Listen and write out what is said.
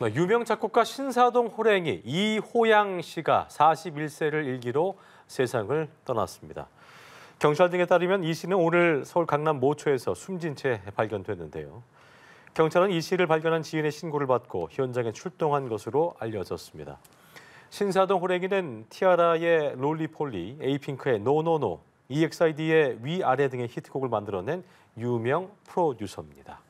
네, 유명 작곡가 신사동 호랭이 이호양 씨가 41세를 일기로 세상을 떠났습니다. 경찰 등에 따르면 이 씨는 오늘 서울 강남 모초에서 숨진 채 발견됐는데요. 경찰은 이 씨를 발견한 지인의 신고를 받고 현장에 출동한 것으로 알려졌습니다. 신사동 호랭이는 티아라의 롤리폴리, 에이핑크의 노노노, EXID의 위아래 등의 히트곡을 만들어낸 유명 프로듀서입니다.